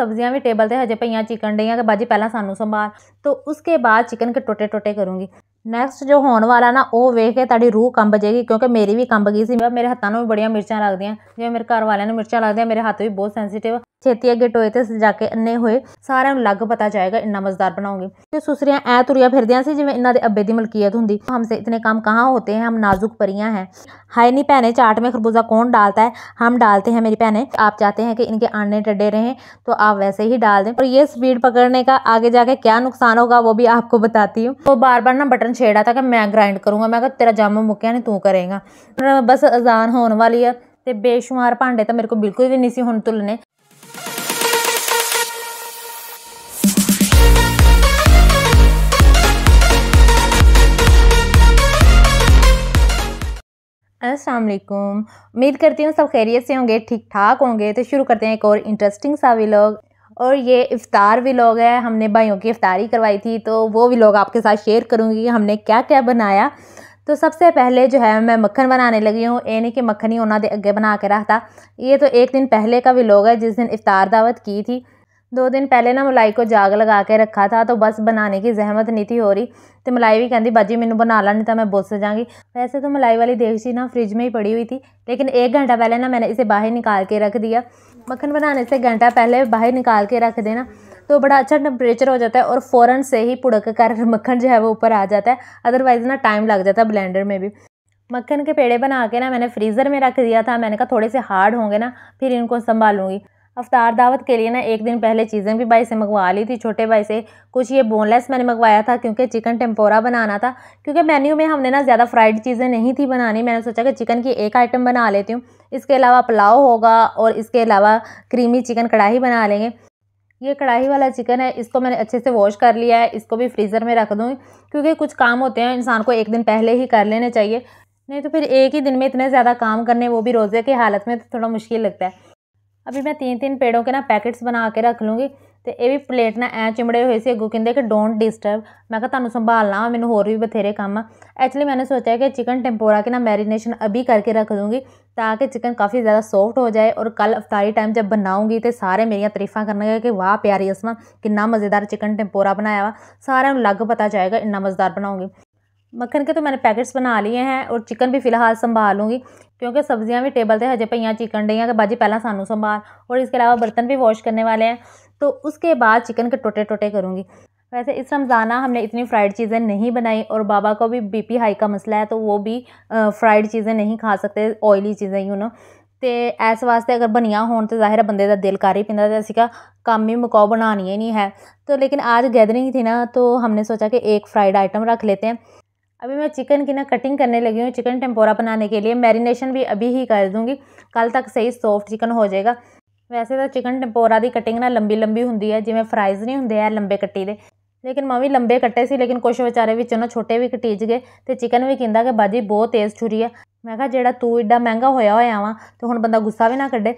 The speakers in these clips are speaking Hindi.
सब्जियां भी टेबल से हजे पईया चिकन डी कि बाजी पहला सानू संभाल तो उसके बाद चिकन के टुटे टुटे करूँगी नैक्सट जो होने वाला ना वो वेख के तारी रूह कंब जाएगी क्योंकि मेरी भी कंब गई मेरे हाथों में भी बड़िया मिर्चा लगदियाँ जिम्मे मेरे घर वाले मिर्चा लगदियाँ मेरे हाथ भी बहुत सेंसीटिव छेती अगे टोए तो ਸਜਾ ਕੇ ਅੰਨੇ ਹੋਏ अलग पता जाएगा इन्ना ਜਾਏਗਾ बनाऊंगी ਮਜ਼ਦਾਰ सुसरिया ਤੇ ਸੁਸਰੀਆਂ ਐ ਤੁਰੀਆਂ ਫਿਰਦੀਆਂ ਸੀ ਜਿਵੇਂ ਇਹਨਾਂ ਦੇ ਅੱਬੇ ਦੀ ਮਲਕੀਅਤ ਹੁੰਦੀ ਹਮਸੇ ਇਤਨੇ ਕੰਮ ਕਹਾਂ ਹੋਤੇ ਹੈ ਹਮ हैं हाय नहीं भैने चाट में खरबूजा कौन डालता है हम डालते हैं मेरी भैने आप चाहते हैं कि इनके आने टडे रहें तो आप वैसे ही डाल दें और ये स्पीड पकड़ने का आगे जाके क्या नुकसान होगा वो भी आपको बताती हूँ तो बार बार ना बटन छेड़ा था कि मैं ग्राइंड करूँगा मैं तेरा जामा मुक्या नहीं तू करेगा बस अजान होने वाली है तो बेशुमार भांडे तो मेरे को बिल्कुल भी नहीं सी हूँ तुलने अस्सलाम वालेकुम उम्मीद करती हूँ सब खैरियत से होंगे ठीक ठाक होंगे तो शुरू करते हैं एक और इंटरेस्टिंग सा व्लॉग और ये इफ़ार व्लॉग है हमने भाइयों की इफ़ारी करवाई थी तो वो व्लॉग आपके साथ शेयर करूँगी हमने क्या क्या बनाया तो सबसे पहले जो है मैं मक्खन बनाने लगी हूँ ये नहीं कि मक्खन ही उन्होंने अगे बना के रहा था ये तो एक दिन पहले का व्लॉग है जिस दिन इफ़ार दावत की थी दो दिन पहले ना मलाई को जाग लगा के रखा था तो बस बनाने की जहमत नहीं थी हो रही तो मलाई भी कहती बाजी मैंने बना ला नहीं तो मैं बुस जाऊँगी वैसे तो मलाई वाली देवची ना फ्रिज में ही पड़ी हुई थी लेकिन एक घंटा पहले ना मैंने इसे बाहर निकाल के रख दिया मक्खन बनाने से घंटा पहले बाहर निकाल के रख देना तो बड़ा अच्छा टेम्परेचर हो जाता है और फ़ौरन से ही पुड़क कर मक्खन जो है वो ऊपर आ जाता है अदरवाइज़ ना टाइम लग जाता है ब्लेंडर में भी मक्खन के पेड़े बना के ना मैंने फ्रीज़र में रख दिया था मैंने कहा थोड़े से हार्ड होंगे ना फिर इनको संभालूंगी अवतार दावत के लिए ना एक दिन पहले चीज़ें भी भाई से मंगवा ली थी छोटे भाई से कुछ ये बोनलेस मैंने मंगवाया था क्योंकि चिकन टेम्पोरा बनाना था क्योंकि मेन्यू में हमने ना ज़्यादा फ्राइड चीज़ें नहीं थी बनानी मैंने सोचा कि चिकन की एक आइटम बना लेती हूँ इसके अलावा पुलाव होगा और इसके अलावा क्रीमी चिकन कढ़ाई बना लेंगे ये कढ़ाई वाला चिकन है इसको मैंने अच्छे से वॉश कर लिया है इसको भी फ्रीज़र में रख दूँगी क्योंकि कुछ काम होते हैं इंसान को एक दिन पहले ही कर लेने चाहिए नहीं तो फिर एक ही दिन में इतने ज़्यादा काम करने वो भी रोज़े की हालत में तो थोड़ा मुश्किल लगता है अभी मैं तीन तीन पेड़ों के ना पैकेट्स बना के रख लूँगी तो ये भी प्लेट ਨਾਲ ए चिमड़े हुए ਸੀ अगू कहते ਕਿ ਡੋਨਟ ਡਿਸਟਰਬ ਮੈਂ ਕਿਹਾ ਤੁਹਾਨੂੰ ਸੰਭਾਲਣਾ ਮੈਨੂੰ ਹੋਰ ਵੀ ਬਥੇਰੇ ਕੰਮ ਆ ਐਕਚੁਅਲੀ ਮੈंने ਸੋਚਿਆ ਕਿ ਚਿਕਨ ਟੈਂਪੋਰਾ ਕੇ ਨਾ ਮੈਰੀਨੇਸ਼ਨ ਅਭੀ ਕਰਕੇ ਰੱਖ ਦੂੰਗੀ ਤਾਂ ਕਿ ਚਿਕਨ ਕਾਫੀ ज़्यादा सॉफ्ट हो जाए और कल अफ्तारी टाइम जब बनाऊंगी तो सारे मेरिया तरीफा करेंगे कि वाह प्यारी असमा कि मज़ेदार चिकन टेम्पोरा बनाया वा सारा अलग पता जाएगा इन्ना मज़ेदार बनाऊँगी मक्खन के तो मैंने पैकेट्स बना लिए हैं और चिकन भी फ़िलहाल संभालूंगी क्योंकि सब्जियां भी टेबल ਤੇ हजे ਪਈਆਂ चिकन डी ਕਿ बाजी पहला सानू संभाल और इसके अलावा बर्तन भी वॉश करने वाले हैं तो उसके बाद चिकन के टोटे टोटे करूँगी वैसे इस रमज़ाना हमने इतनी फ्राइड चीज़ें नहीं बनाई और बाबा को भी बीपी हाई का मसला है तो वो भी फ्राइड चीज़ें नहीं खा सकते ऑयली चीज़ें यू नो तो इस वास्ते अगर बनिया हो तो जाहिर ਬੰਦੇ का दिल कर ही पीता तो असी का ਕੰਮ ही ਮੁਕਾਓ बनानी ही नहीं है तो लेकिन आज गैदरिंग थी ना तो हमने सोचा कि एक फ्राइड आइटम रख लेते हैं अभी मैं चिकन की ना कटिंग करने लगी हूँ चिकन टेम्पोरा बनाने के लिए मैरिनेशन भी अभी ही कर दूँगी कल तक सही सॉफ्ट चिकन हो जाएगा ਵੈਸੇ ਤਾਂ ਚਿਕਨ ਟੈਂਪੋਰਾ ਦੀ ਕਟਿੰਗ ਨਾ ਲੰਬੀ ਲੰਬੀ ਹੁੰਦੀ ਹੈ ਜਿਵੇਂ ਫਰਾਈਜ਼ ਨਹੀਂ ਹੁੰਦੇ ਆ ਲੰਬੇ ਕੱਟੀ ਦੇ ਲੇਕਿਨ ਮੈਂ ਵੀ ਲੰਬੇ ਕੱਟੇ ਸੀ ਲੇਕਿਨ ਕੁਝ ਵਿਚਾਰੇ ਵਿੱਚੋਂ ਨਾ ਛੋਟੇ ਵੀ ਕਟੀਜ ਗਏ ਤੇ ਚਿਕਨ ਵੀ ਕਹਿੰਦਾ ਕਿ ਬਾਜੀ ਬਹੁਤ ਤੇਜ਼ ਛੁਰੀ ਆ ਮੈਂ ਕਿਹਾ ਜਿਹੜਾ ਤੂੰ ਏਡਾ ਮਹਿੰਗਾ ਹੋਇਆ ਹੋਇਆ ਵਾ ਤੇ ਹੁਣ ਬੰਦਾ ਗੁੱਸਾ ਵੀ ਨਾ ਕੱਢੇ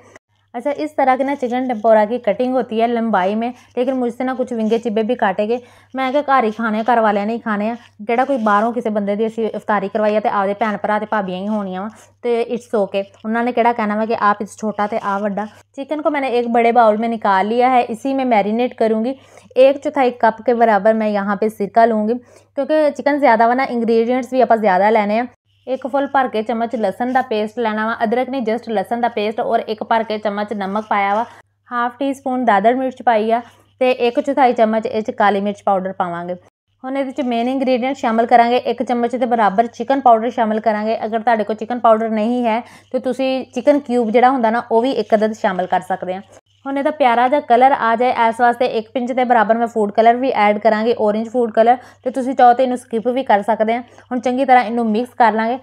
अच्छा इस तरह के ना चिकन टेम्पोरा की कटिंग होती है लंबाई में लेकिन मुझसे ना कुछ विंगे चिब्बे भी काटे गए मैं क्या घर ही खाने घर वाले ने ही खाने हैं जेह्ड़ा कोई बाहरों किसी बंद की असी इफ्तारी है तो आपके भैन भरा तो भाभी ही होनी वा तो इट्स ओके उन्होंने कहना कहना वा कि आप इस छोटा तो आ व्डा चिकन को मैंने एक बड़े बाउल में निकाल लिया है इसी में मैरीनेट करूँगी एक चौथाई कप के बराबर मैं यहाँ पर सिरका लूँगी क्योंकि चिकन ज़्यादा वा ना इंग्रीडियंट्स भी आप ज़्यादा लेने हैं एक फुल भर के चम्मच लसन का पेस्ट लैना वा अदरक ने जस्ट लसन का पेस्ट और एक भर के चम्मच नमक पाया वा हाफ टी स्पून दादर मिर्च पाई आ एक चौथाई चम्मच इस काली मिर्च पाउडर पावे हम ये मेन इंग्रीडियंट शामिल करा एक चम्मच के बराबर चिकन पाउडर शामिल करा अगर ताे को चिकन पाउडर नहीं है तो तुम चिकन क्यूब जोड़ा हों भी एक अद्द शामिल कर सकते हैं ਉਹਨੇ ਤਾਂ ਪਿਆਰਾ ਜਿਹਾ ਕਲਰ ਆ ਜਾਏ ਇਸ ਵਾਸਤੇ ਇੱਕ ਪਿੰਚ ਦੇ ਬਰਾਬਰ ਮੈਂ ਫੂਡ ਕਲਰ ਵੀ ਐਡ ਕਰਾਂਗੇ ਔਰੇਂਜ ਫੂਡ ਕਲਰ ਤੇ ਤੁਸੀਂ ਚਾਹੋ ਤੇ ਇਹਨੂੰ ਸਕਿਪ ਵੀ ਕਰ ਸਕਦੇ ਆ ਹੁਣ ਚੰਗੀ ਤਰ੍ਹਾਂ ਇਹਨੂੰ ਮਿਕਸ ਕਰ ਲਾਂਗੇ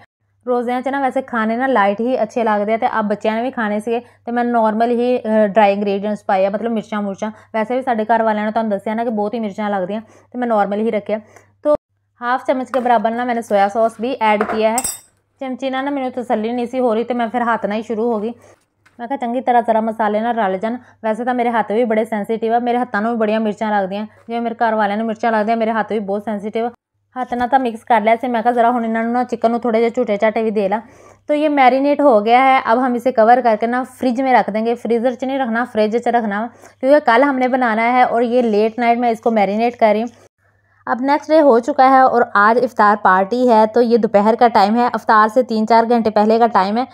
ਰੋਜ਼ਿਆਂ 'ਚ ਨਾ ਵੈਸੇ ਖਾਣੇ ਨਾ ਲਾਈਟ ਹੀ ਅੱਛੇ ਲੱਗਦੇ ਆ ਤੇ ਆ ਬੱਚਿਆਂ ਨੇ ਵੀ ਖਾਣੇ ਸੀਗੇ ਤੇ ਮੈਂ ਨਾਰਮਲ ਹੀ ਡਰਾਈ ਇੰਗਰੀਡੀਅੰਟਸ ਪਾਏ ਆ ਮਤਲਬ ਮਿਰਚਾਂ ਮੁਰਚਾਂ ਵੈਸੇ ਵੀ ਸਾਡੇ ਘਰ ਵਾਲਿਆਂ ਨੇ ਤੁਹਾਨੂੰ ਦੱਸਿਆ ਨਾ ਕਿ ਬਹੁਤ ਹੀ ਮਿਰਚਾਂ ਲੱਗਦੀਆਂ ਤੇ ਮੈਂ ਨਾਰਮਲ ਹੀ ਰੱਖਿਆ ਤੋ ਹਾਫ ਚਮਚ ਕੇ ਬਰਾਬਰ ਨਾ ਮੈਨੇ ਸੋਇਆ ਸੌਸ ਵੀ ਐਡ किया है चमची ना ना मैंने तसली नहीं सी हो रही तो मैं फिर हाथ ना ही शुरू होगी मैं क्या ਚੰਗੀ तरह ਸਾਰਾ मसाले ਨਾਲ जान वैसे तो मेरे हाथ भी बड़े ਬੜੇ है मेरे हाथों में भी बड़िया मिर्चा लगती ਲੱਗਦੀਆਂ ਜਿਵੇਂ मेरे ਘਰ ਵਾਲਿਆਂ मिर्चा ਮਿਰਚਾਂ ਲੱਗਦੀਆਂ मेरे हाथ भी बहुत ਸੈਂਸੀਟਿਵ हाथ ना तो मिक्स कर लिया से मैं क्या ज़रा हूँ इन्होंने ना चिकन थोड़े जो झूठे झाटे भी दे ला तो ये मैरीनेट हो गया है अब हम इसे कवर करके ना फ्रिज में रख देंगे फ्रीज़र च नहीं रखना फ्रिज च रखना क्योंकि कल हमने बनाना है और ये लेट नाइट मैं इसको मैरीनेट कर रही हूँ अब नेक्स्ट डे हो चुका है और आज इफ्तार पार्टी है तो ये दोपहर का टाइम है अफ्तार से तीन चार घंटे पहले का टाइम है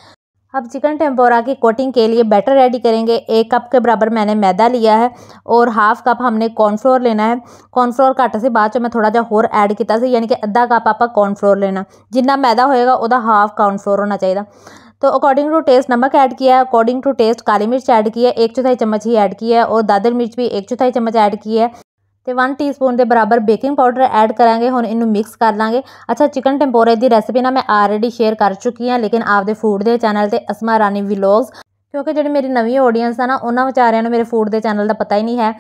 अब चिकन टेम्पोरा की कोटिंग के लिए बैटर रेडी करेंगे एक कप के बराबर मैंने मैदा लिया है और हाफ कप हमने कॉर्नफ्लोर लेना है कॉर्नफ्लोर का से बाद मैं थोड़ा जहा होर ऐड किया से यानी कि अद्धा कप आप कॉर्नफ्लोर लेना जिन्ना मैदा होएगा वह हाफ कॉर्नफ्लोर होना चाहिए तो अकॉर्डिंग टू टेस्ट नमक ऐड किया है अकॉर्डिंग टू टेस्ट काली मिर्च ऐड की है एक चौथाई चम्मच ही ऐड किया है और दादर मिर्च भी एक चौथाई चम्मच ऐड की है ਤੇ 1 ਟੀਸਪੂਨ ਦੇ ਬਰਾਬਰ ਬੇਕਿੰਗ ਪਾਊਡਰ ਐਡ ਕਰਾਂਗੇ ਹੁਣ ਇਹਨੂੰ ਮਿਕਸ ਕਰ ਲਾਂਗੇ ਅੱਛਾ ਚਿਕਨ ਟੈਂਪੋਰੇ ਦੀ ਰੈਸਿਪੀ ਨਾ ਮੈਂ ਆਲਰੇਡੀ ਸ਼ੇਅਰ ਕਰ ਚੁੱਕੀ ਹਾਂ ਲੇਕਿਨ ਆਪਦੇ ਫੂਡ ਦੇ ਚੈਨਲ ਤੇ ਅਸਮਾ ਰਾਣੀ ਵਲੌਗਸ ਕਿਉਂਕਿ ਜਿਹੜੇ ਮੇਰੀ ਨਵੀਂ ਆਡੀਅנס ਆ ਨਾ ਉਹਨਾਂ ਵਿਚਾਰਿਆਂ ਨੂੰ ਮੇਰੇ ਫੂਡ ਦੇ ਚੈਨਲ ਦਾ ਪਤਾ ਹੀ ਨਹੀਂ ਹੈ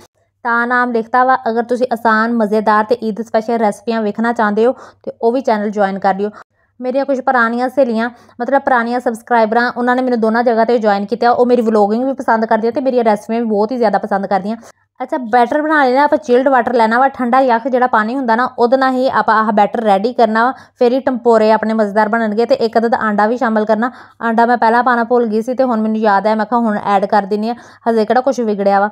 ਤਾਂ ਨਾਮ ਲਿਖਤਾ ਵਾ ਅਗਰ ਤੁਸੀਂ ਆਸਾਨ ਮਜ਼ੇਦਾਰ ਤੇ ਈਦ ਸਪੈਸ਼ਲ ਰੈਸਪੀਆਂ ਵੇਖਣਾ ਚਾਹੁੰਦੇ ਹੋ ਤੇ ਉਹ ਵੀ ਚੈਨਲ ਜੁਆਇਨ ਕਰ ਲਿਓ ਮੇਰੀਆਂ ਕੁਝ ਪੁਰਾਣੀਆਂ ਸਹੇਲੀਆਂ ਮਤਲਬ ਪੁਰਾਣੀਆਂ ਸਬਸਕ੍ਰਾਈਬਰਾਂ ਉਹਨਾਂ ਨੇ ਮੈਨੂੰ ਦੋਨਾਂ ਜਗ੍ਹਾ ਤੇ ਜੁਆਇਨ ਕੀਤਾ ਉਹ ਮੇਰੀ ਵਲੌਗਿੰਗ ਵੀ ਪਸੰਦ ਕਰਦੀਆਂ ਤੇ ਮੇਰੀਆਂ ਰੈਸਪੀਆਂ ਵੀ ਬਹੁਤ ਹੀ ਜ਼ਿਆਦਾ ਪਸੰਦ ਕਰਦੀਆਂ ਅੱਛਾ ਬੈਟਰ ਬਣਾਉਣ ਲਈ ਨਾ ਆਪਾਂ ਚਿਲਡ ਵਾਟਰ ਲੈਣਾ ਵਾ ਠੰਡਾ ਯਖ ਜਿਹੜਾ ਪਾਣੀ ਹੁੰਦਾ ਨਾ ਉਹਦੇ ਨਾਲ ਹੀ ਆਪਾਂ ਆਹ ਬੈਟਰ ਰੈਡੀ ਕਰਨਾ ਵਾ ਫਿਰ ਹੀ ਟੰਪੋਰੇ ਆਪਣੇ ਮਜ਼ੇਦਾਰ ਬਣਨਗੇ ਤੇ ਇੱਕ ਅਦਦ ਆਂਡਾ ਵੀ ਸ਼ਾਮਲ ਕਰਨਾ ਆਂਡਾ ਮੈਂ ਪਹਿਲਾਂ ਪਾਣਾ ਭੁੱਲ ਗਈ ਸੀ ਤੇ ਹੁਣ ਮੈਨੂੰ ਯਾਦ ਆਇਆ ਮੈਂ ਕਿਹਾ ਹੁਣ ਐਡ ਕਰ ਦਿੰਨੀ ਆ ਹਜੇ ਕਿਹੜਾ ਕੁਝ ਵਿਗੜਿਆ ਵਾ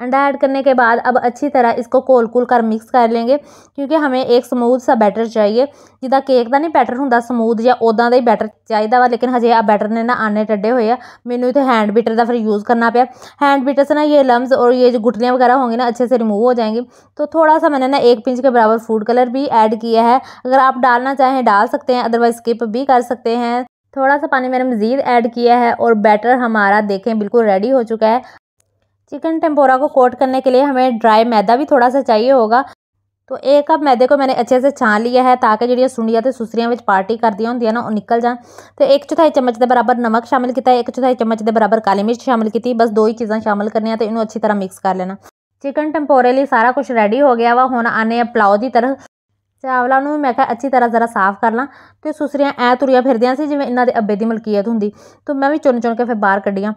अंडा ऐड करने के बाद अब अच्छी तरह इसको घोल घोल कर मिक्स कर लेंगे क्योंकि हमें एक समूद सा बैटर चाहिए जिदा केक का नहीं बैटर होंगे समूद या उदा का ही बैटर चाहिए वा लेकिन हजे आप बैटर ने ना आने टडे हुए हैं मैंने इतने हैंड बीटर का फिर यूज़ करना पाया हैंड बीटर से ना ये लम्स और ये जो गुटलियाँ वगैरह होंगी ना अच्छे से रिमूव हो जाएंगी तो थोड़ा सा मैंने ना एक पिंच के बराबर फूड कलर भी ऐड किया है अगर आप डालना चाहें डाल सकते हैं अदरवाइज स्किप भी कर सकते हैं थोड़ा सा पानी मैंने मज़ीद ऐड किया है और बैटर हमारा देखें बिल्कुल रेडी हो चुका है चिकन टेम्पोरा को कोट करने के लिए हमें ड्राई मैदा भी थोड़ा सा चाहिए होगा तो एक कप मैदे को मैंने अच्छे से छान लिया है ताकि ਜਿਹੜੀਆਂ ਸੁੰਡੀਆਂ ਤੇ ਸੁਸਰੀਆਂ ਵਿੱਚ ਪਾਰਟੀ ਕਰਦੀਆਂ ਹੁੰਦੀਆਂ ਨਾ ਉਹ ਨਿਕਲ ਜਾਣ ਤੇ 1 ਚੌਥਾਈ ਚਮਚ ਦੇ ਬਰਾਬਰ ਨਮਕ ਸ਼ਾਮਿਲ ਕੀਤਾ ਹੈ 1 ਚੌਥਾਈ ਚਮਚ ਦੇ ਬਰਾਬਰ ਕਾਲੀ ਮਿਰਚ ਸ਼ਾਮਿਲ ਕੀਤੀ ਬਸ ਦੋ ਹੀ ਚੀਜ਼ਾਂ ਸ਼ਾਮਿਲ ਕਰਨੀਆਂ ਤੇ ਇਹਨੂੰ ਅੱਛੀ ਤਰ੍ਹਾਂ ਮਿਕਸ ਕਰ ਲੈਣਾ ਚਿਕਨ ਟੈਂਪੋਰੇ ਲਈ ਸਾਰਾ ਕੁਝ ਰੈਡੀ ਹੋ ਗਿਆ ਵਾ ਹੁਣ ਆਨੇ ਆ ਪਲਾਉ ਦੀ ਤਰ੍ਹਾਂ ਚਾਵਲਾਂ ਨੂੰ ਮੈਂ ਕਿਹਾ ਅੱਛੀ ਤਰ੍ਹਾਂ ਜ਼ਰਾ ਸਾਫ਼ ਕਰ ਲਾਂ ਤੇ ਸੁਸਰੀਆਂ ਐ ਤੁਰੀਆਂ ਫਿਰਦੀਆਂ ਸੀ ਜਿਵੇਂ ਇਹਨਾਂ ਦੇ ਅੱਬੇ ਦੀ ਮਲਕੀਅਤ ਹੁੰਦੀ ਤੋਂ ਮੈਂ ਵੀ ਚੁਣ ਚੁਣ ਕੇ ਫਿਰ ਬਾਹਰ ਕੱਢੀਆਂ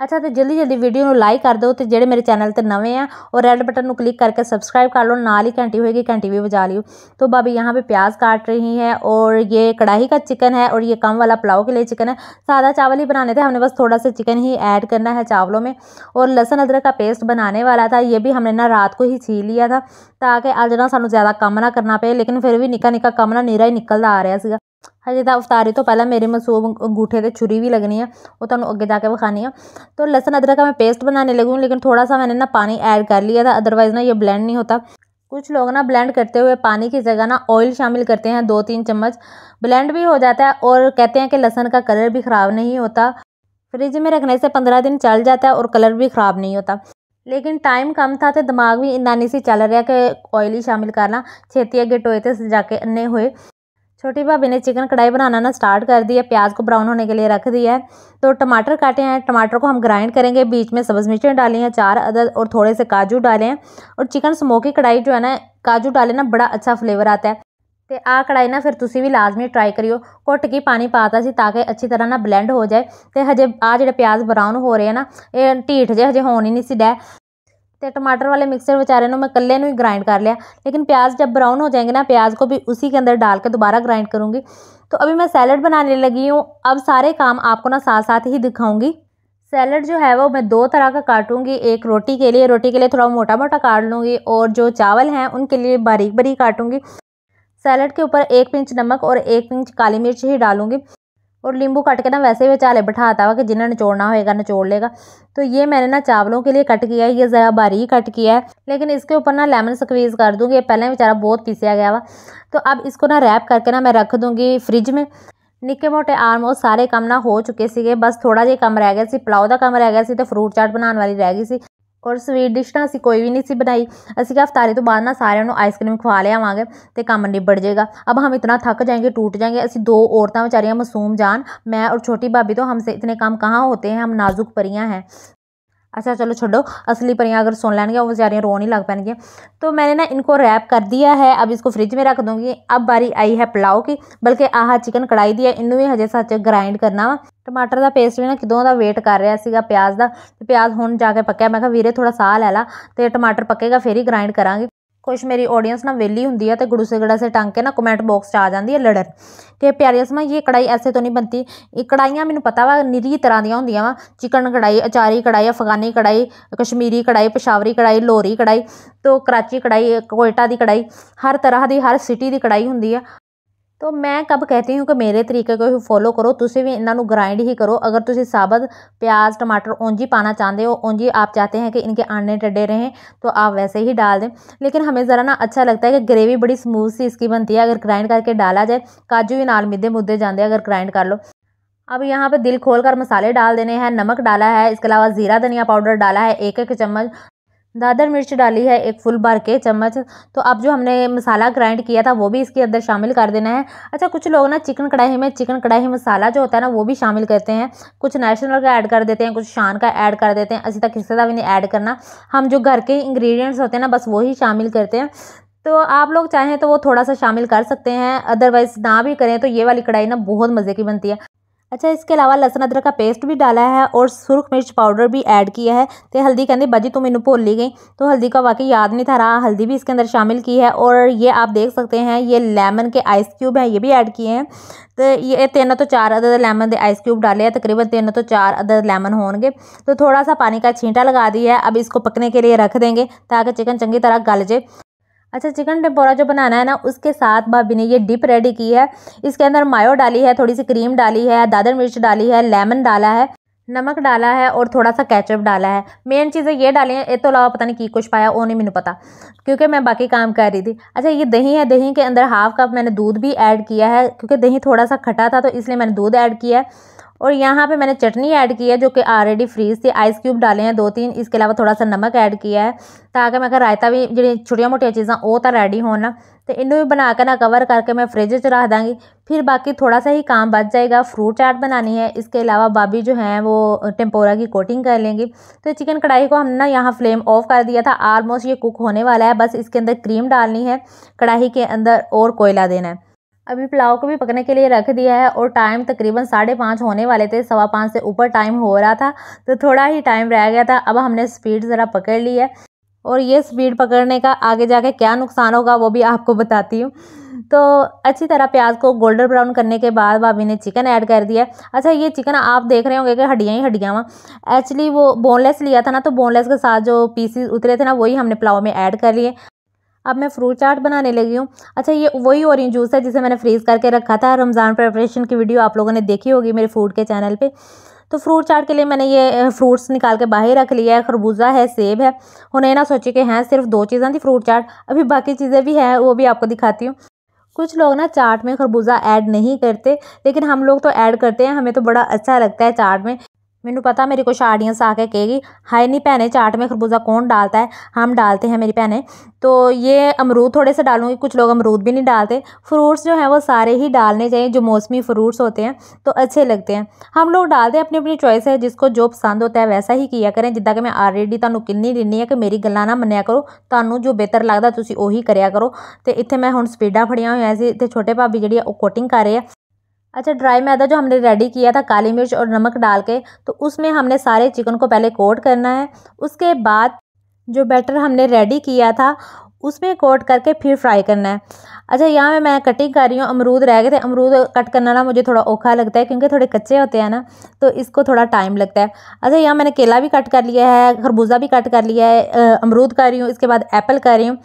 अच्छा तो जल्दी जल्दी वीडियो में लाइक कर दो तो ਜਿਹੜੇ मेरे चैनल पर नवे हैं और ਰੈੱਡ बटन क्लिक करके सबसक्राइब कर लो नाल ही घंटी होएगी घंटी भी बजा लियो तो भाभी यहाँ पे प्याज काट रही है और ये कढ़ाई का चिकन है और ये कम वाला पुलाव के लिए चिकन है सादा चावल ही बनाने थे हमने बस थोड़ा सा चिकन ही ऐड करना है चावलों में और लहसुन अदरक का पेस्ट बनाने वाला था ये भी हमने ना रात को ही छी लिया था ताकि अज ना सू ज़्यादा कम ना करना पे लेकिन फिर भी निका निका कम ना नीरा ही निकलता आ रहा है ਹਜੇ ਤਾਂ अवतारी तो पहला मेरे मसूब अंगूठे से छुरी भी लगनी है वो तुम तो अगे जाके विखानी है तो लसन अदरक का मैं पेस्ट बनाने लगी हूँ लेकिन थोड़ा सा मैंने ना पानी ऐड कर लिया था अदरवाइज़ ना ये ब्लेंड नहीं होता कुछ लोग ना ब्लेंड करते हुए पानी की जगह ना ऑयल शामिल करते हैं दो तीन चम्मच ब्लेंड भी हो जाता है और कहते हैं कि लहसन का कलर भी ख़राब नहीं होता फ्रिज में रखने से पंद्रह दिन चल जाता है और कलर भी ख़राब नहीं होता लेकिन टाइम कम था तो दिमाग भी इन्ना नहीं सी चल रहा कि ऑयल ही शामिल करना छेती अगे टोए तो सजा के अन्ने हुए छोटी भाभी ने चिकन कढ़ाई बनाना ना स्टार्ट कर दिया प्याज को ब्राउन होने के लिए रख दिया है तो टमाटर काटे हैं टमाटर को हम ग्राइंड करेंगे बीच में सब्ज़ मिर्चें डाली हैं चार अदर और थोड़े से काजू डाले हैं और चिकन स्मोकी कढ़ाई जो है ना काजू डाले ना बड़ा अच्छा फ्लेवर आता है तो आ कढ़ाई ना फिर तुम भी लाजमी ट्राई करियो घुट की पानी पाता सी ताकि अच्छी तरह ना ब्लेंड हो जाए तो हजे आ जोड़े प्याज ब्राउन हो रहे हैं ना ये ढीठ जे हजे होनी नहीं सी डै तो टमाटर वाले मिक्सर बेचारे ने मैं कल्ले ही ग्राइंड कर लिया लेकिन प्याज जब ब्राउन हो जाएंगे ना प्याज को भी उसी के अंदर डाल के दोबारा ग्राइंड करूँगी तो अभी मैं सैलड बनाने लगी हूँ अब सारे काम आपको ना साथ साथ ही दिखाऊँगी सैलड जो है वो मैं दो तरह का काटूंगी एक रोटी के लिए रोटी के लिए थोड़ा मोटा मोटा काट लूँगी और जो चावल हैं उनके लिए बारीक बारीक काटूंगी सैलड के ऊपर एक पिंच नमक और एक पिंच काली मिर्च ही डालूँगी और नींबू कट के ना वैसे भी चाले बैठाता हुआ कि जिन्हें निचोड़ना होएगा निचोड़ लेगा तो ये मैंने ना चावलों के लिए कट किया है ये ज़रा बारीक कट किया है लेकिन इसके ऊपर ना लेमन स्क्वीज़ कर दूँगी ये पहले बेचारा बहुत पीसिया गया हुआ तो अब इसको ना रैप करके ना मैं रख दूँगी फ्रिज में निके मोटे आलमोस्ट सारे काम ना हो चुके थे बस थोड़ा जहा कम रह गया ਸੀ ਪਲਾਉ ਦਾ ਕੰਮ ਰਹਿ तो फ्रूट चाट बनाने वाली रह गई ਰਹਿ और स्वीट डिश ना असी कोई भी नहीं बनाई असी क्या अवतारे तो बाद ना सारे आइसक्रीम खवा लिया वागे तो कम निबड़ जाएगा अब हम इतना थक जाएंगे टूट जाएंगे असी दो औरतें बेचारियाँ मासूम जान मैं और छोटी भाभी तो हमसे इतने काम कहाँ होते हैं हम नाजुक परियाँ हैं अच्छा चलो छोड़ो असली परियाँ अगर सुन लेंगे वो बेचारियाँ रो नहीं लग पाएंगे तो मैंने ना इनको रैप कर दिया है अब इसको फ्रिज में रख दूंगी अब बारी आई है पुलाव की बल्कि आह चिकन कढ़ाई दी है इन भी हजे सच ग्राइंड करना वा टमाटर का पेस्ट भी ना कितों का वेट कर रहा है प्याज का प्याज हूँ जाके पक्या मैं वीरे थोड़ा सह लै ला तो टमाटर पकेगा फिर ही ग्राइंड करा ਕੁਝ ਮੇਰੀ ਆਡੀਅנס ਨਾਲ ਵੇਲੀ ਹੁੰਦੀ ਆ ਤੇ ਗੁਰੂ ਸਗੜਾ ਸੇ ਟੰਕੇ ਨਾ ਕਮੈਂਟ ਬਾਕਸ 'ਚ ਆ ਜਾਂਦੀ ਹੈ ਲੜਨ ਕਿ ਪਿਆਰੀ ਅਸਮਾ ਇਹ ਕੜਾਈ ਐਸੇ ਤੋਂ ਨਹੀਂ ਬਣਦੀ ਇਹ ਕੜਾਈਆਂ ਮੈਨੂੰ ਪਤਾ ਵਾ ਨਿਰੀ ਤਰ੍ਹਾਂ ਦੀਆਂ ਹੁੰਦੀਆਂ ਵਾ ਚਿਕਨ ਕੜਾਈ ਅਚਾਰੀ ਕੜਾਈ ਅਫਗਾਨੀ ਕੜਾਈ ਕਸ਼ਮੀਰੀ ਕੜਾਈ ਪਸ਼ਾਵਰੀ ਕੜਾਈ ਲੋਰੀ ਕੜਾਈ ਤੋਂ ਕਰਾਚੀ ਕੜਾਈ ਕੋਇਟਾ ਦੀ ਕੜਾਈ ਹਰ ਤਰ੍ਹਾਂ ਦੀ ਹਰ ਸਿਟੀ ਦੀ ਕੜਾਈ ਹੁੰਦੀ ਆ तो मैं कब कहती हूँ कि मेरे तरीके को ही फॉलो करो तुम भी इन्हों ग्राइंड ही करो अगर तुम साबत प्याज टमाटर ਉਂਝ पाना चाहते हो ओंजी आप चाहते हैं कि इनके आने टड्डे रहें तो आप वैसे ही डाल दें लेकिन हमें ज़रा ना अच्छा लगता है कि ग्रेवी बड़ी स्मूथ सी इसकी बनती है अगर ग्राइंड करके डाला जाए काजू भी नाल मिदे मुद्दे जाते अगर ग्राइंड कर लो अब यहाँ पे दिल खोल कर मसाले डाल देने हैं नमक डाला है इसके अलावा ज़ीरा धनिया पाउडर डाला है एक एक चम्मच दादर मिर्च डाली है एक फुल भर के चम्मच तो अब जो हमने मसाला ग्राइंड किया था वो भी इसके अंदर शामिल कर देना है अच्छा कुछ लोग ना चिकन कढ़ाई में चिकन कढ़ाई मसाला जो होता है ना वो भी शामिल करते हैं कुछ नेशनल का ऐड कर देते हैं कुछ शान का ऐड कर देते हैं अच्छी तक किसी का भी नहीं ऐड करना हम जो घर के इंग्रीडियंट्स होते हैं ना बस वही शामिल करते हैं तो आप लोग चाहें तो वो थोड़ा सा शामिल कर सकते हैं अदरवाइज़ ना भी करें तो ये वाली कढ़ाई ना बहुत मज़े की बनती है अच्छा इसके अलावा लसन अदरक का पेस्ट भी डाला है और सुरख मिर्च पाउडर भी ऐड किया है तो हल्दी कहते बाजी तुम इन्हें भूल ली गई तो हल्दी का वाकई याद नहीं था रहा हल्दी भी इसके अंदर शामिल की है और ये आप देख सकते हैं ये लेमन के आइस क्यूब हैं ये भी ऐड किए हैं तो ये तीन तो चार अदद लेमन के आइस क्यूब डाले हैं तकरीबन तीन तो चार अदद लेमन होंगे तो थोड़ा सा पानी का छींटा लगा दिया है अब इसको पकने के लिए रख देंगे ताकि चिकन चंगी तरह गल जाए अच्छा चिकन टेम्पोरा जो बनाना है ना उसके साथ भाभी ने ये डिप रेडी की है इसके अंदर मायो डाली है थोड़ी सी क्रीम डाली है दादर मिर्च डाली है लेमन डाला है नमक डाला है और थोड़ा सा कैचअप डाला है मेन चीज़ें ये डाली हैं ये तो अलावा पता नहीं की कुछ पाया वो नहीं मैंने पता क्योंकि मैं बाकी काम कर रही थी अच्छा ये दही है दही के अंदर हाफ कप मैंने दूध भी ऐड किया है क्योंकि दही थोड़ा सा खटा था तो इसलिए मैंने दूध ऐड किया है और यहाँ पे मैंने चटनी ऐड की है जो कि ऑलरेडी फ्रीज थी आइस क्यूब डाले हैं दो तीन इसके अलावा थोड़ा सा नमक ऐड किया है ताकि मैं रायता भी जी छोटिया मोटिया चीज़ा वो तो रेडी होना तो इनू भी बना कर ना कवर करके मैं फ्रिज रख दाँगी फिर बाकी थोड़ा सा ही काम बच जाएगा फ्रूट चाट बनानी है इसके अलावा भाभी जो हैं वो टेम्पोरा की कोटिंग कर लेंगी तो चिकन कढ़ाई को हमने ना यहाँ फ्लेम ऑफ कर दिया था आलमोस्ट ये कुक होने वाला है बस इसके अंदर क्रीम डालनी है कढ़ाई के अंदर और कोयला देना है अभी पुलाव को भी पकने के लिए रख दिया है और टाइम तकरीबन साढ़े पाँच होने वाले थे सवा पाँच से ऊपर टाइम हो रहा था तो थोड़ा ही टाइम रह गया था अब हमने स्पीड ज़रा पकड़ ली है और ये स्पीड पकड़ने का आगे जाके क्या नुकसान होगा वो भी आपको बताती हूँ तो अच्छी तरह प्याज को गोल्डन ब्राउन करने के बाद भाभी ने चिकन ऐड कर दिया अच्छा ये चिकन आप देख रहे होंगे कि हड्डियाँ ही हड्डियाँ वहाँ एक्चुअली वो बोनलेस लिया था ना तो बोनलेस के साथ जो पीसीस उतरे थे ना वही हमने पुलाव में ऐड कर लिए अब मैं फ्रूट चाट बनाने लगी हूँ अच्छा ये वही ऑरेंज जूस है जिसे मैंने फ्रीज़ करके रखा था रमज़ान प्रेपरेशन की वीडियो आप लोगों ने देखी होगी मेरे फूड के चैनल पर तो फ्रूट चाट के लिए मैंने ये फ्रूट्स निकाल के बाहर रख लिया है खरबूजा है सेब है उन्हें ना सोचे कि हैं सिर्फ दो चीज़ें थी फ्रूट चाट अभी बाकी चीज़ें भी हैं वो भी आपको दिखाती हूँ कुछ लोग ना चाट में खरबूजा ऐड नहीं करते लेकिन हम लोग तो ऐड करते हैं हमें तो बड़ा अच्छा लगता है चाट में मैंने पता मेरी कुछ आडियंस आके के कहेगी हाय नहीं भैने चाट में खरबूजा कौन डालता है हम डालते हैं मेरी भैने तो ये अमरूद थोड़े से डालूंगी कुछ लोग अमरूद भी नहीं डालते फ्रूट्स जो हैं वो सारे ही डालने चाहिए जो मौसमी फ्रूट्स होते हैं तो अच्छे लगते हैं हम लोग डालते हैं अपनी अपनी चॉइस है जिसको जो पसंद होता है वैसा ही किया करें जिदा कि मैं ऑलरेडी तू ਕਿੰਨੀ दिनी है कि मेरी गल् ना मनिया करो तो जो बेहतर लगता उ करो तो इतने मैं हूँ स्पीडा फड़िया हुई इतने छोटे भाभी जी कोटिंग कर रहे हैं अच्छा ड्राई मैदा जो हमने रेडी किया था काली मिर्च और नमक डाल के तो उसमें हमने सारे चिकन को पहले कोट करना है उसके बाद जो बैटर हमने रेडी किया था उसमें कोट करके फिर फ्राई करना है अच्छा यहाँ में मैं कटिंग कर रही हूँ अमरूद रह गए थे अमरूद कट करना ना मुझे थोड़ा औखा लगता है क्योंकि थोड़े कच्चे होते हैं ना तो इसको थोड़ा टाइम लगता है अच्छा यहाँ मैंने केला भी कट कर लिया है खरबूजा भी कट कर लिया है अमरूद कर रही हूँ इसके बाद एप्पल कर रही हूँ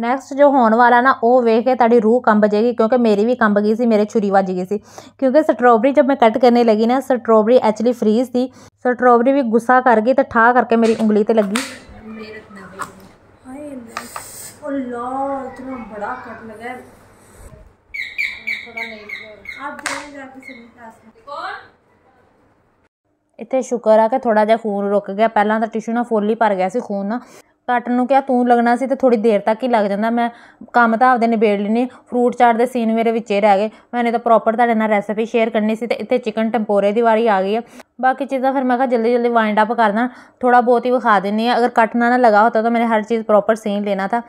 ਨੈਕਸਟ ਜੋ ਹੋਣ ਵਾਲਾ ਨਾ ਉਹ ਵੇਖ ਕੇ ਤੁਹਾਡੀ ਰੂਹ ਕੰਬ ਜਾਏਗੀ ਕਿਉਂਕਿ ਮੇਰੀ ਵੀ ਕੰਬ ਗਈ ਸੀ ਮੇਰੇ ਛੁਰੀ ਵੱਜ ਗਈ ਸੀ ਕਿਉਂਕਿ ਸਟ੍ਰਾਬੇਰੀ ਜਦ ਮੈਂ ਕੱਟ ਕਰਨੇ ਲੱਗੀ ਨਾ ਸਟ੍ਰਾਬੇਰੀ ਐਕਚੁਅਲੀ ਫ੍ਰੀਜ਼ ਸੀ ਸਟ੍ਰਾਬੇਰੀ ਵੀ ਗੁੱਸਾ ਕਰ ਗਈ ਤੇ ਠਾ ਕਰਕੇ ਮੇਰੀ ਉਂਗਲੀ ਤੇ ਲੱਗੀ ਹਾਏ ਇਤਨਾ ਬੜਾ ਕੱਟ ਲਗਾ ਆਪ ਇੱਥੇ ਸ਼ੁਕਰ ਆ ਕਿ ਥੋੜਾ ਜਿਹਾ ਖੂਨ ਰੁਕ ਗਿਆ ਪਹਿਲਾਂ ਤਾਂ ਟਿਸ਼ੂ ਨਾਲ ਫੁੱਲ ਹੀ ਭਰ ਗਿਆ ਸੀ ਖੂਨ ਨਾ ਕੱਟ ਨੂੰ ਕਿਹਾ ਤੂੰ ਲੱਗਣਾ ਸੀ ਤੇ ਥੋੜੀ ਦੇਰ ਤੱਕ ਹੀ ਲੱਗ ਜਾਂਦਾ ਮੈਂ ਕੰਮ ਤਾਂ ਆਪਦੇ ਨਿਬੇੜ ਨੇ ਫਰੂਟ ਚਾਟ ਦੇ ਸੀਨ ਮੇਰੇ ਵਿੱਚ ਹੀ ਰਹਿ ਗਏ ਮੈਨੇ ਤਾਂ ਪ੍ਰੋਪਰ ਤੁਹਾਡੇ ਨਾਲ ਰੈਸਪੀ ਸ਼ੇਅਰ ਕਰਨੀ ਸੀ ਤੇ ਇੱਥੇ ਚਿਕਨ ਟੈਂਪੋਰੇ ਦੀ ਵਾਰੀ ਆ ਗਈ ਹੈ ਬਾਕੀ ਚੀਜ਼ਾਂ ਫਿਰ ਮੈਂ ਕਿਹਾ ਜਲਦੀ ਜਲਦੀ ਵਾਈਂਡ ਅਪ ਕਰਨਾ ਥੋੜਾ ਬਹੁਤ ਹੀ ਵਿਖਾ ਦਿੰਨੀ ਆ ਅਗਰ ਕੱਟ ਨਾ ਲਗਾ ਹੋਤਾ ਤਾਂ ਮੈਨੇ ਹਰ ਚੀਜ਼ ਪ੍ਰੋਪਰ ਸੀਨ ਲੈਣਾ था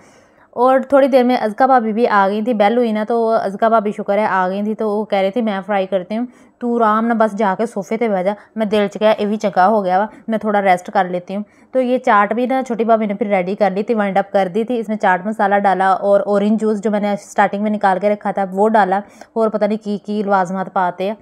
ਔਰ ਥੋੜੀ ਦੇਰ ਮੈਂ अजका ਭਾਬੀ ਵੀ ਆ ਗਈ ਸੀ बेल हुई ना तो ਅਜ਼ਕਾ ਭਾਬੀ ਸ਼ੁਕਰ ਹੈ ਆ ਗਈ ਸੀ ਤਾਂ ਉਹ ਕਹਿ ਰਹੇ ਸੀ ਮੈਂ ਫਰਾਈ करती ਹਾਂ तू आराम ना बस जाके सोफे पे बह जा मैं दिल च गया ये भी चंगा हो गया वा मैं थोड़ा रेस्ट कर लेती हूँ तो ये चाट भी ना छोटी भाभी ने फिर रेडी कर ली थी वाइंड अप कर दी थी इसमें चाट मसाला डाला और ऑरेंज जूस जो मैंने स्टार्टिंग में निकाल के रखा था वो डाला और पता नहीं की की लवाजमात पाते हैं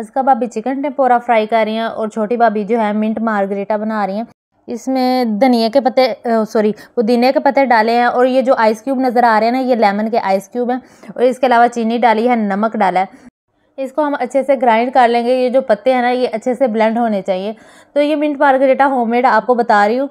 इसका भाभी चिकन टेम्पोरा फ्राई कर रही हैं और छोटी भाभी जो है मिंट मार्गरेटा बना रही हैं इसमें धनिया के पत्ते सॉरी पुदीने के पत्ते डाले हैं और ये जो आइस क्यूब नज़र आ रहे हैं ना ये लेमन के आइस क्यूब हैं और इसके अलावा चीनी डाली है नमक डाला है इसको हम अच्छे से ग्राइंड कर लेंगे ये जो पत्ते हैं ना ये अच्छे से ब्लेंड होने चाहिए तो ये मिंट मार्गरेटा होममेड आपको बता रही हूँ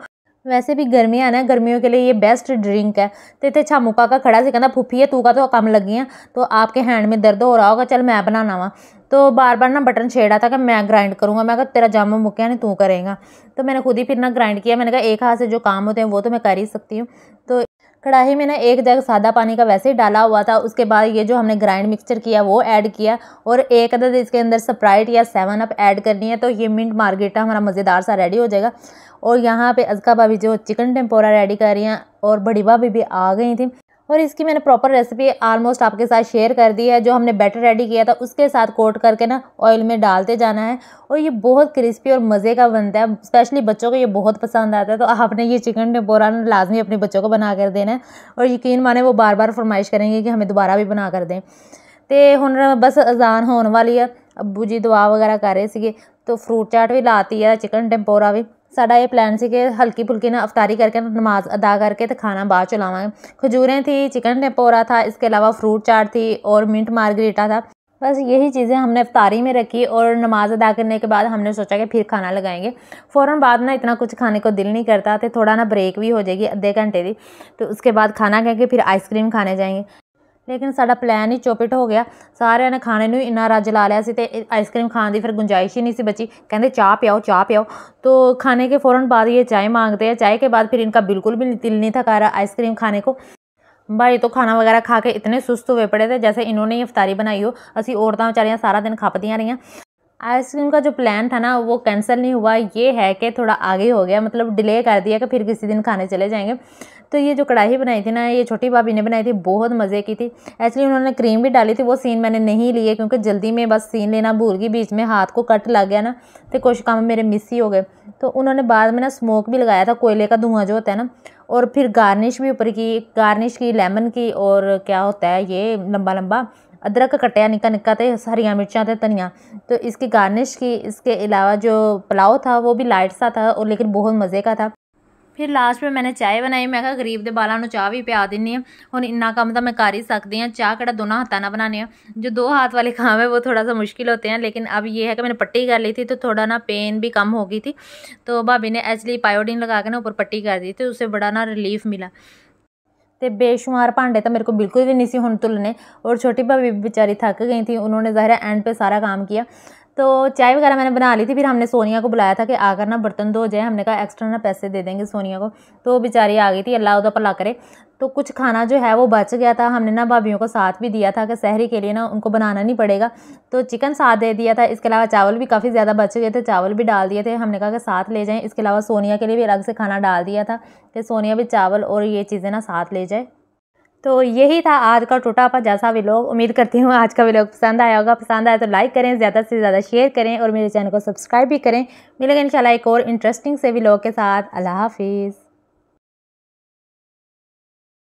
वैसे भी गर्मियाँ है ना गर्मियों के लिए ये बेस्ट ड्रिंक है तो इतने अच्छा मुका का खड़ा से कहना फूफी है तू का तो कम लगी है तो आपके हैंड में दर्द हो रहा होगा चल मैं बनाना वहाँ तो बार बार ना बटन छेड़ा था कि मैं ग्राइंड करूँगा मैं कहा तेरा जामा मुक्या नहीं तू करेगा तो मैंने खुद ही फिर ना ग्राइंड किया मैंने कहा एक हाथ से जो काम होते हैं वो तो मैं कर ही सकती हूँ तो कढ़ाई में ना एक जग सादा पानी का वैसे ही डाला हुआ था उसके बाद ये जो हमने ग्राइंड मिक्सचर किया वो ऐड किया और एक अदद इसके अंदर स्प्राइट या सेवन अप ऐड करनी है तो ये मिंट मार्गेटा हमारा मज़ेदार सा रेडी हो जाएगा और यहाँ पे अजका भाभी जो चिकन टेम्पोरा रेडी कर रही हैं और बड़ी भाभी भी आ गई थी और इसकी मैंने प्रॉपर रेसिपी आलमोस्ट आपके साथ शेयर कर दी है जो हमने बैटर रेडी किया था उसके साथ कोट करके ना ऑयल में डालते जाना है और ये बहुत क्रिस्पी और मज़े का बनता है स्पेशली बच्चों को ये बहुत पसंद आता है तो आपने ये चिकन बोरा लाजमी अपने बच्चों को बना कर देना है और यकीन माने वो बार बार फरमाइश करेंगे कि हमें दोबारा भी बना कर दें तो हूँ बस अजान होने वाली है अबू जी दुआ वगैरह कर रहे थे तो फ्रूट चाट भी लाती है चिकन टेम्पोरा भी साढ़ा यह प्लैन से हल्की फुल्की ना अफतारी करके ਕਰਕੇ नमाज अदा करके तो खाना बाद चो खजूरें थी चिकन टेपोरा था इसके अलावा फ्रूट चाट थी और मिंट मार्गरीटा था बस यही चीज़ें हमने अफतारी में रखी और नमाज़ अदा करने के बाद हमने सोचा कि फिर खाना लगाएंगे फ़ौर बाद ना इतना कुछ खाने को दिल नहीं करता तो थोड़ा ना ब्रेक भी हो जाएगी आधे घंटे की तो उसके बाद खाना कह के फिर आइसक्रीम खाने जाएंगे लेकिन ਸਾਡਾ प्लैन ही चौपिट हो गया ਸਾਰਿਆਂ ने खाने में ਇੰਨਾ ਰੱਜ ਲਾ ਲਿਆ ਸੀ ਤੇ ਆਈਸਕ੍ਰੀਮ ਖਾਣ ਦੀ ਫਿਰ ਗੁੰਜਾਇਸ਼ ਹੀ ਨਹੀਂ ਸੀ ਬਚੀ ਕਹਿੰਦੇ चाह ਪਿਆਓ तो खाने के फ़ौरन बाद ये चाय मांगते हैं चाय के बाद फिर इनका बिल्कुल भी दिल नहीं था रहा आइसक्रीम खाने को भाई तो खाना वगैरह खा के इतने सुस्त हुए पड़े थे जैसे इन्होंने ही इफ्तारी बनाई हो असी औरतें बेचारियाँ सारा दिन खपदियाँ रही आइसक्रीम का जो प्लान था ना वो कैंसिल नहीं हुआ ये है कि थोड़ा आगे हो गया मतलब डिले कर दिया कि फिर किसी दिन खाने चले जाएंगे तो ये जो कढ़ाई बनाई थी ना ये छोटी भाभी ने बनाई थी बहुत मज़े की थी एक्चुअली उन्होंने क्रीम भी डाली थी वो सीन मैंने नहीं लिए क्योंकि जल्दी में बस सीन लेना भूल गई बीच में हाथ को कट लग गया ना तो कुछ काम मेरे मिस ही हो गए तो उन्होंने बाद में ना स्मोक भी लगाया था कोयले का धुआं जो होता है ना और फिर गार्निश भी ऊपर की गार्निश की लेमन की और क्या होता है ये लंबा लंबा अदरक कटिया निक्का निक्का थे हरिया मिर्चा थे धनिया तो इसकी गार्निश की इसके अलावा जो पुलाव था वो भी लाइट सा था और लेकिन बहुत मज़े का था फिर लास्ट में मैंने चाय बनाई मैं गरीब के ਦੇ ਬਾਲਾਂ ਨੂੰ ਚਾਹ ਵੀ ਪਿਆ ਦਿੰਨੀ ਆ ਹੁਣ ਇੰਨਾ ਕੰਮ ਤਾਂ ਮੈਂ ਕਰ ਹੀ ਸਕਦੀ ਆ ਚਾਹ ਕਿਹੜਾ ਦੋਨਾਂ ਹੱਥਾਂ ਨਾਲ जो दो हाथ वाले काम है वो थोड़ा सा मुश्किल होते हैं लेकिन अब ये है कि मैंने पट्टी कर ली थी तो थोड़ा ना पेन भी कम हो गई थी तो भाभी ने एक्चुअली पायोडीन लगा के ना ऊपर पट्टी कर दी थी उससे बड़ा ना रिलीफ मिला तो बेशुमार भांडे तो मेरे को बिल्कुल भी नहीं हूँ तुलने और छोटी भाभी बेचारी थक गई थी उन्होंने ज़ाहिर एंड पे सारा काम किया तो चाय वगैरह मैंने बना ली थी फिर हमने सोनिया को बुलाया था कि आकर ना बर्तन धो जाए हमने कहा एक्स्ट्रा ना पैसे दे देंगे सोनिया को तो बेचारी आ गई थी अल्लाह उदा भला करे तो कुछ खाना जो है वो बच गया था हमने ना भाभीियों को साथ भी दिया था कि शहरी के लिए ना उनको बनाना नहीं पड़ेगा तो चिकन साथ दे दिया था इसके अलावा चावल भी काफ़ी ज़्यादा बच गए थे चावल भी डाल दिए थे हमने कहा कि साथ ले जाएँ इसके अलावा सोनिया के लिए भी अलग से खाना डाल दिया था कि सोनिया भी चावल और ये चीज़ें ना साथ ले जाए तो यही था आज का टूटापा जैसा भी लोग उम्मीद करती हूँ आज का भी लोग पसंद आया होगा पसंद आया तो लाइक करें ज़्यादा से ज़्यादा शेयर करें और मेरे चैनल को सब्सक्राइब भी करें मिलेगा इंशाल्लाह एक और इंटरेस्टिंग से भी लोग के साथ अल्लाह हाफिज़